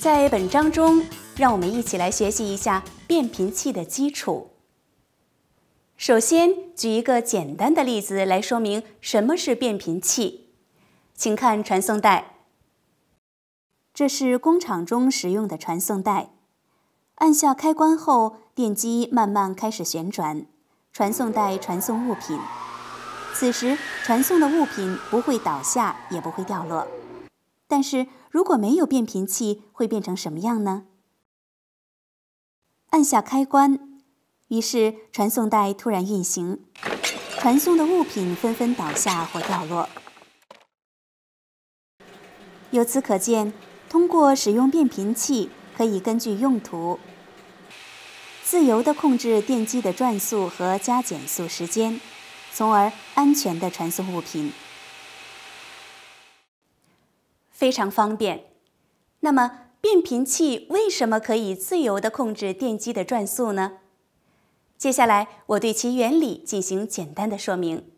在本章中，让我们一起来学习一下变频器的基础。首先，举一个简单的例子来说明什么是变频器，请看传送带。这是工厂中使用的传送带，按下开关后，电机慢慢开始旋转，传送带传送物品。此时，传送的物品不会倒下，也不会掉落。但是如果没有变频器，会变成什么样呢？按下开关，于是传送带突然运行，传送的物品纷纷倒下或掉落。由此可见，通过使用变频器，可以根据用途自由地控制电机的转速和加减速时间，从而安全地传送物品。非常方便。那么，变频器为什么可以自由地控制电机的转速呢？接下来，我对其原理进行简单的说明。